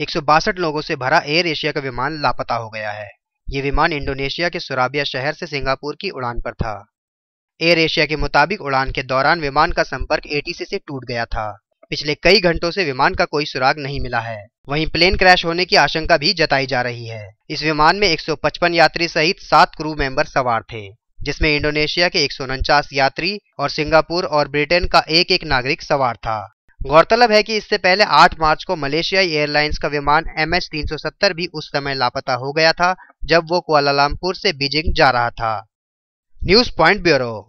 एक लोगों से भरा एयर एशिया का विमान लापता हो गया है ये विमान इंडोनेशिया के सुराबिया शहर से सिंगापुर की उड़ान पर था एयर एशिया के मुताबिक उड़ान के दौरान विमान का संपर्क एटीसी से टूट गया था पिछले कई घंटों से विमान का कोई सुराग नहीं मिला है वहीं प्लेन क्रैश होने की आशंका भी जताई जा रही है इस विमान में 155 यात्री सहित सात क्रू मेंबर सवार थे जिसमें इंडोनेशिया के एक यात्री और सिंगापुर और ब्रिटेन का एक एक नागरिक सवार था गौरतलब है कि इससे पहले 8 मार्च को मलेशियाई एयरलाइंस का विमान एम एच भी उस समय लापता हो गया था जब वो कुआलालमपुर से बीजिंग जा रहा था न्यूज पॉइंट ब्यूरो